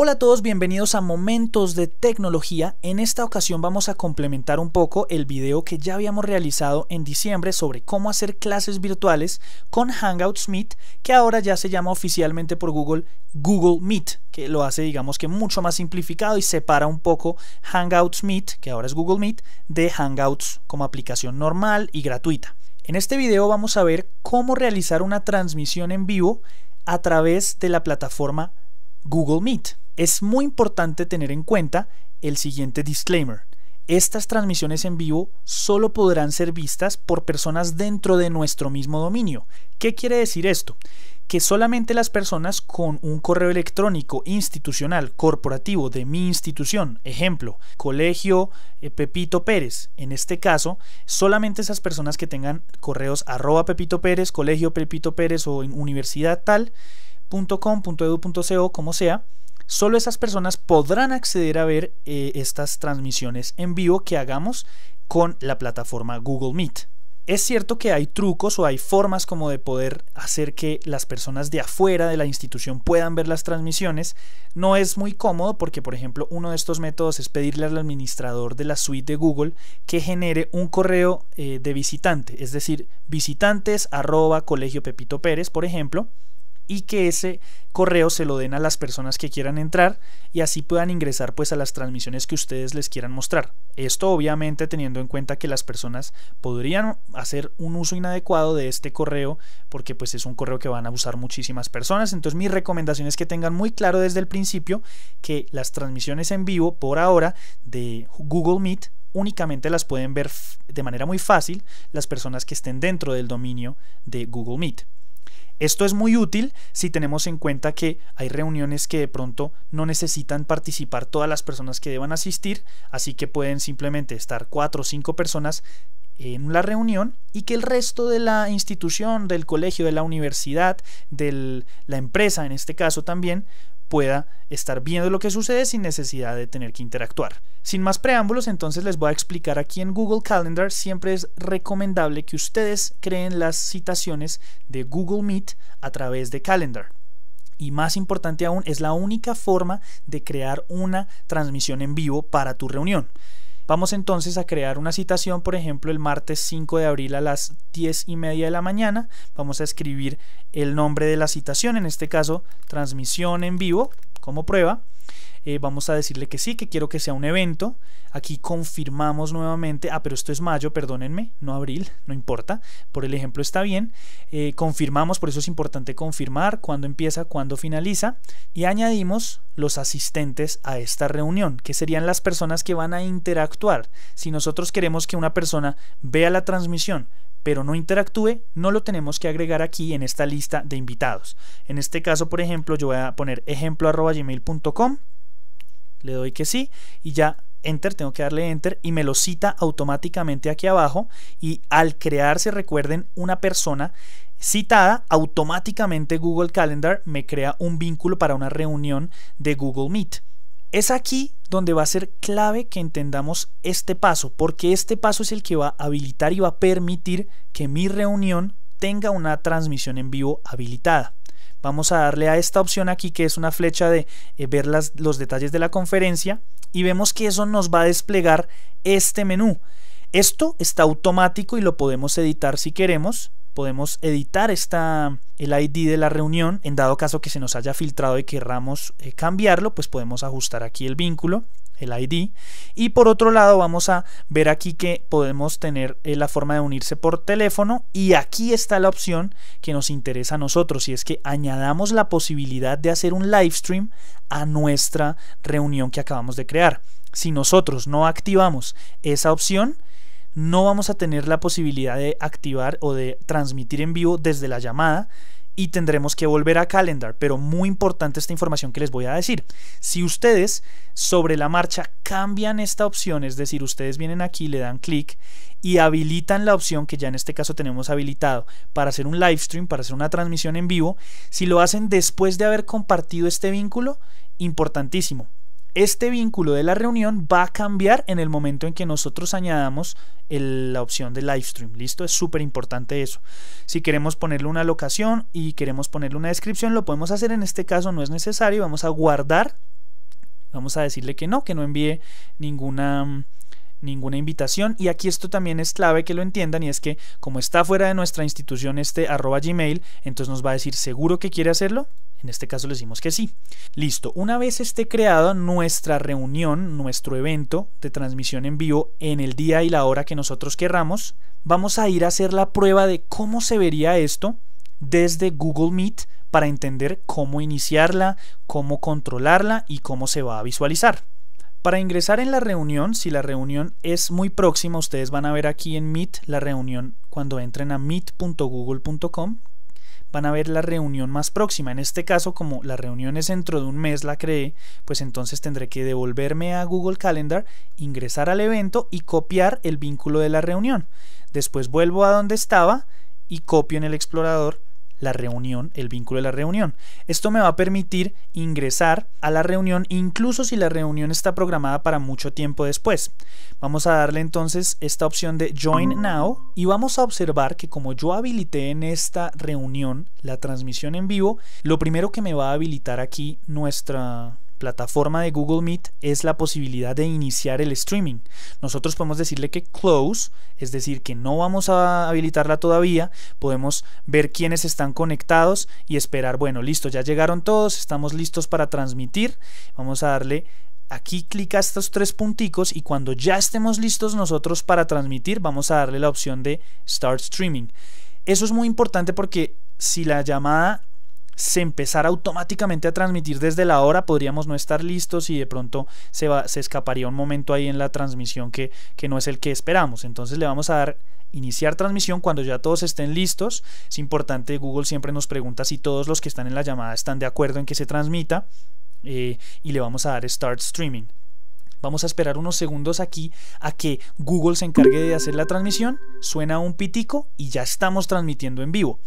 Hola a todos, bienvenidos a Momentos de Tecnología. En esta ocasión vamos a complementar un poco el video que ya habíamos realizado en diciembre sobre cómo hacer clases virtuales con Hangouts Meet, que ahora ya se llama oficialmente por Google Google Meet, que lo hace digamos que mucho más simplificado y separa un poco Hangouts Meet, que ahora es Google Meet, de Hangouts como aplicación normal y gratuita. En este video vamos a ver cómo realizar una transmisión en vivo a través de la plataforma Google Meet. Es muy importante tener en cuenta el siguiente disclaimer. Estas transmisiones en vivo solo podrán ser vistas por personas dentro de nuestro mismo dominio. ¿Qué quiere decir esto? Que solamente las personas con un correo electrónico institucional corporativo de mi institución, ejemplo, colegio eh, Pepito Pérez, en este caso, solamente esas personas que tengan correos arroba Pepito Pérez, colegio Pepito Pérez o en universidad tal, punto como sea, Solo esas personas podrán acceder a ver eh, estas transmisiones en vivo que hagamos con la plataforma Google Meet. Es cierto que hay trucos o hay formas como de poder hacer que las personas de afuera de la institución puedan ver las transmisiones. No es muy cómodo porque, por ejemplo, uno de estos métodos es pedirle al administrador de la suite de Google que genere un correo eh, de visitante, es decir, visitantes arroba colegio Pepito Pérez, por ejemplo, y que ese correo se lo den a las personas que quieran entrar y así puedan ingresar pues a las transmisiones que ustedes les quieran mostrar. Esto obviamente teniendo en cuenta que las personas podrían hacer un uso inadecuado de este correo porque pues es un correo que van a usar muchísimas personas. Entonces mi recomendación es que tengan muy claro desde el principio que las transmisiones en vivo por ahora de Google Meet únicamente las pueden ver de manera muy fácil las personas que estén dentro del dominio de Google Meet. Esto es muy útil si tenemos en cuenta que hay reuniones que de pronto no necesitan participar todas las personas que deban asistir, así que pueden simplemente estar cuatro o cinco personas en la reunión y que el resto de la institución, del colegio, de la universidad, de la empresa en este caso también, pueda estar viendo lo que sucede sin necesidad de tener que interactuar. Sin más preámbulos, entonces les voy a explicar aquí en Google Calendar siempre es recomendable que ustedes creen las citaciones de Google Meet a través de Calendar y más importante aún, es la única forma de crear una transmisión en vivo para tu reunión. Vamos entonces a crear una citación, por ejemplo, el martes 5 de abril a las 10 y media de la mañana. Vamos a escribir el nombre de la citación, en este caso, transmisión en vivo, como prueba. Eh, vamos a decirle que sí, que quiero que sea un evento. Aquí confirmamos nuevamente, ah, pero esto es mayo, perdónenme, no abril, no importa, por el ejemplo está bien. Eh, confirmamos, por eso es importante confirmar cuándo empieza, cuándo finaliza. Y añadimos los asistentes a esta reunión, que serían las personas que van a interactuar. Si nosotros queremos que una persona vea la transmisión, pero no interactúe, no lo tenemos que agregar aquí en esta lista de invitados. En este caso, por ejemplo, yo voy a poner ejemplo ejemplo.gmail.com le doy que sí y ya enter, tengo que darle enter y me lo cita automáticamente aquí abajo y al crearse, recuerden, una persona citada, automáticamente Google Calendar me crea un vínculo para una reunión de Google Meet. Es aquí donde va a ser clave que entendamos este paso, porque este paso es el que va a habilitar y va a permitir que mi reunión tenga una transmisión en vivo habilitada. Vamos a darle a esta opción aquí que es una flecha de eh, ver los detalles de la conferencia y vemos que eso nos va a desplegar este menú. Esto está automático y lo podemos editar si queremos podemos editar esta, el ID de la reunión. En dado caso que se nos haya filtrado y querramos eh, cambiarlo, pues podemos ajustar aquí el vínculo el ID y por otro lado vamos a ver aquí que podemos tener eh, la forma de unirse por teléfono y aquí está la opción que nos interesa a nosotros y es que añadamos la posibilidad de hacer un live stream a nuestra reunión que acabamos de crear si nosotros no activamos esa opción no vamos a tener la posibilidad de activar o de transmitir en vivo desde la llamada y tendremos que volver a Calendar, pero muy importante esta información que les voy a decir. Si ustedes sobre la marcha cambian esta opción, es decir, ustedes vienen aquí, le dan clic y habilitan la opción que ya en este caso tenemos habilitado para hacer un live stream, para hacer una transmisión en vivo, si lo hacen después de haber compartido este vínculo, importantísimo, este vínculo de la reunión va a cambiar en el momento en que nosotros añadamos la opción de live stream. ¿Listo? Es súper importante eso. Si queremos ponerle una locación y queremos ponerle una descripción, lo podemos hacer. En este caso no es necesario. Vamos a guardar. Vamos a decirle que no, que no envíe ninguna ninguna invitación y aquí esto también es clave que lo entiendan y es que como está fuera de nuestra institución este arroba gmail entonces nos va a decir seguro que quiere hacerlo en este caso le decimos que sí. Listo, una vez esté creada nuestra reunión, nuestro evento de transmisión en vivo en el día y la hora que nosotros querramos, vamos a ir a hacer la prueba de cómo se vería esto desde Google Meet para entender cómo iniciarla, cómo controlarla y cómo se va a visualizar. Para ingresar en la reunión, si la reunión es muy próxima, ustedes van a ver aquí en Meet la reunión cuando entren a meet.google.com, van a ver la reunión más próxima. En este caso, como la reunión es dentro de un mes, la creé, pues entonces tendré que devolverme a Google Calendar, ingresar al evento y copiar el vínculo de la reunión. Después vuelvo a donde estaba y copio en el explorador la reunión, el vínculo de la reunión. Esto me va a permitir ingresar a la reunión incluso si la reunión está programada para mucho tiempo después. Vamos a darle entonces esta opción de Join Now y vamos a observar que como yo habilité en esta reunión la transmisión en vivo, lo primero que me va a habilitar aquí nuestra plataforma de Google Meet es la posibilidad de iniciar el streaming. Nosotros podemos decirle que close, es decir, que no vamos a habilitarla todavía, podemos ver quiénes están conectados y esperar, bueno, listo, ya llegaron todos, estamos listos para transmitir, vamos a darle aquí clic a estos tres punticos y cuando ya estemos listos nosotros para transmitir vamos a darle la opción de Start Streaming. Eso es muy importante porque si la llamada se empezara automáticamente a transmitir desde la hora, podríamos no estar listos y de pronto se, va, se escaparía un momento ahí en la transmisión que, no es el que esperamos. Entonces le vamos a dar iniciar transmisión cuando ya todos estén listos. Es importante, Google siempre nos pregunta si todos los que están en la llamada están de acuerdo en que se transmita eh, y le vamos a dar Start Streaming. Vamos a esperar unos segundos aquí a que Google se encargue de hacer la transmisión. Suena un pitico y ya estamos transmitiendo en vivo.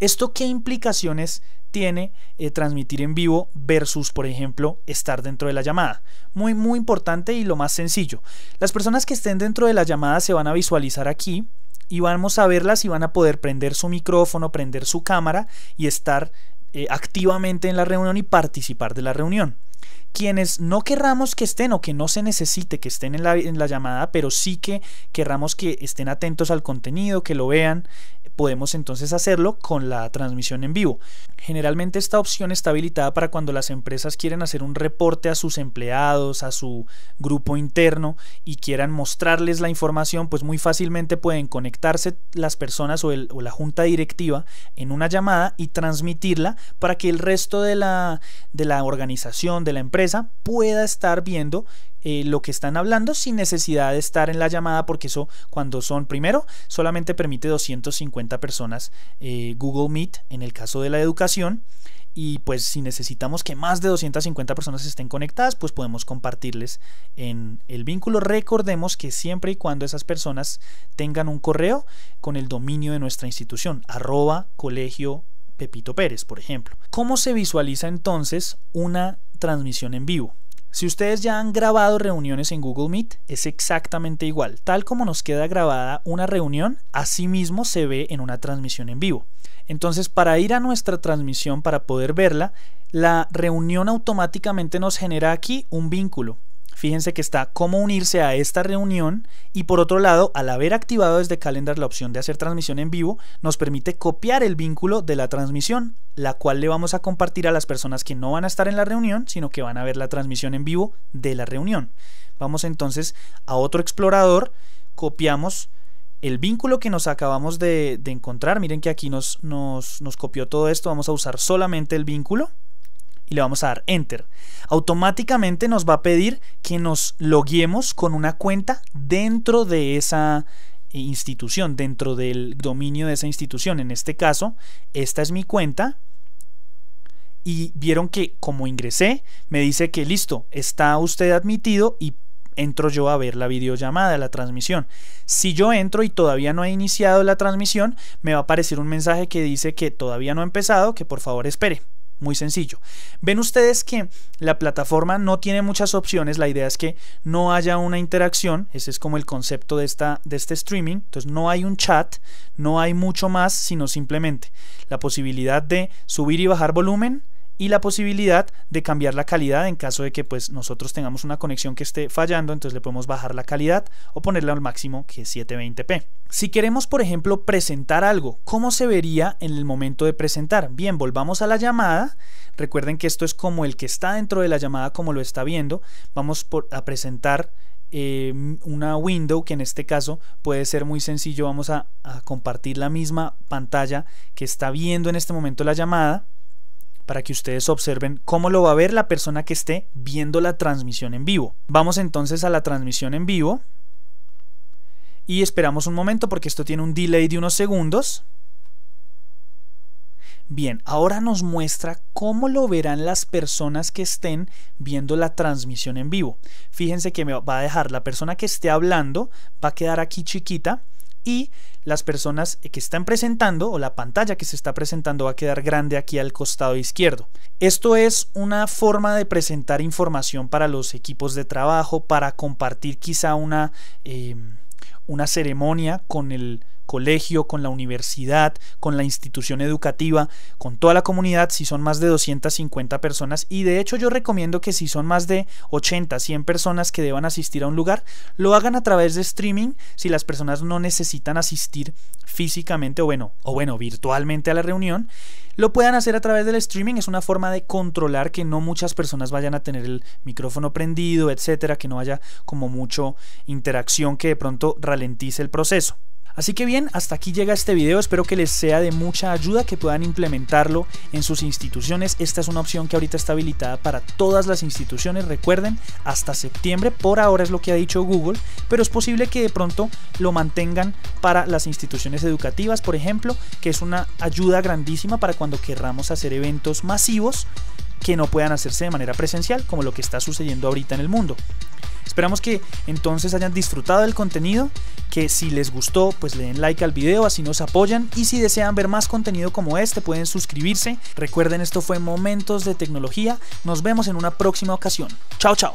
¿Esto qué implicaciones tiene eh, transmitir en vivo versus, por ejemplo, estar dentro de la llamada. Muy, muy importante y lo más sencillo. Las personas que estén dentro de la llamada se van a visualizar aquí y vamos a verlas y van a poder prender su micrófono, prender su cámara y estar eh, activamente en la reunión y participar de la reunión quienes no querramos que estén o que no se necesite que estén en la, llamada, pero sí que querramos que estén atentos al contenido, que lo vean, podemos entonces hacerlo con la transmisión en vivo. Generalmente esta opción está habilitada para cuando las empresas quieren hacer un reporte a sus empleados, a su grupo interno y quieran mostrarles la información, pues muy fácilmente pueden conectarse las personas o, la junta directiva en una llamada y transmitirla para que el resto de la organización, de la empresa, pueda estar viendo eh, lo que están hablando sin necesidad de estar en la llamada, porque eso cuando son, primero, solamente permite 250 personas eh, Google Meet en el caso de la educación. Y pues si necesitamos que más de 250 personas estén conectadas, pues podemos compartirles en el vínculo. Recordemos que siempre y cuando esas personas tengan un correo con el dominio de nuestra institución, arroba colegio Pepito Pérez, por ejemplo. ¿Cómo se visualiza entonces una transmisión en vivo? Si ustedes ya han grabado reuniones en Google Meet, es exactamente igual. Tal como nos queda grabada una reunión, así mismo se ve en una transmisión en vivo. Entonces, para ir a nuestra transmisión, para poder verla, la reunión automáticamente nos genera aquí un vínculo fíjense que está cómo unirse a esta reunión y por otro lado, al haber activado desde Calendar la opción de hacer transmisión en vivo, nos permite copiar el vínculo de la transmisión, la cual le vamos a compartir a las personas que no van a estar en la reunión, sino que van a ver la transmisión en vivo de la reunión. Vamos entonces a otro explorador, copiamos el vínculo que nos acabamos de, encontrar, miren que aquí nos, nos copió todo esto, vamos a usar solamente el vínculo y le vamos a dar enter. Automáticamente nos va a pedir que nos loguemos con una cuenta dentro de esa eh, institución, dentro del dominio de esa institución. En este caso, esta es mi cuenta y vieron que como ingresé, me dice que listo, está usted admitido y entro yo a ver la videollamada, la transmisión. Si yo entro y todavía no he iniciado la transmisión, me va a aparecer un mensaje que dice que todavía no ha empezado, que por favor espere muy sencillo. Ven ustedes que la plataforma no tiene muchas opciones, la idea es que no haya una interacción, ese es como el concepto de, esta, de este streaming, entonces no hay un chat, no hay mucho más, sino simplemente la posibilidad de subir y bajar volumen, y la posibilidad de cambiar la calidad en caso de que pues nosotros tengamos una conexión que esté fallando, entonces le podemos bajar la calidad o ponerla al máximo que es 720p. Si queremos, por ejemplo, presentar algo, ¿cómo se vería en el momento de presentar? Bien, volvamos a la llamada. Recuerden que esto es como el que está dentro de la llamada, como lo está viendo. Vamos a presentar em, una window que en este caso puede ser muy sencillo. Vamos a compartir la misma pantalla que está viendo en este momento la llamada para que ustedes observen cómo lo va a ver la persona que esté viendo la transmisión en vivo. Vamos entonces a la transmisión en vivo y esperamos un momento porque esto tiene un delay de unos segundos. Bien, ahora nos muestra cómo lo verán las personas que estén viendo la transmisión en vivo. Fíjense que me va a dejar la persona que esté hablando, va a quedar aquí chiquita y las personas que están presentando o la pantalla que se está presentando va a quedar grande aquí al costado izquierdo. Esto es una forma de presentar información para los equipos de trabajo, para compartir quizá una, eh, una ceremonia con el colegio, con la universidad, con la institución educativa, con toda la comunidad, si son más de 250 personas. Y de hecho yo recomiendo que si son más de 80, 100 personas que deban asistir a un lugar, lo hagan a través de streaming si las personas no necesitan asistir físicamente o bueno, o bueno, virtualmente a la reunión. Lo puedan hacer a través del streaming, es una forma de controlar que no muchas personas vayan a tener el micrófono prendido, etcétera, que no haya como mucho interacción que de pronto ralentice el proceso. Así que bien, hasta aquí llega este video, espero que les sea de mucha ayuda, que puedan implementarlo en sus instituciones. Esta es una opción que ahorita está habilitada para todas las instituciones, recuerden, hasta septiembre, por ahora es lo que ha dicho Google, pero es posible que de pronto lo mantengan para las instituciones educativas, por ejemplo, que es una ayuda grandísima para cuando querramos hacer eventos masivos que no puedan hacerse de manera presencial, como lo que está sucediendo ahorita en el mundo. Esperamos que entonces hayan disfrutado del contenido, que si les gustó pues le den like al video, así nos apoyan y si desean ver más contenido como este pueden suscribirse. Recuerden esto fue Momentos de Tecnología, nos vemos en una próxima ocasión. Chao chao.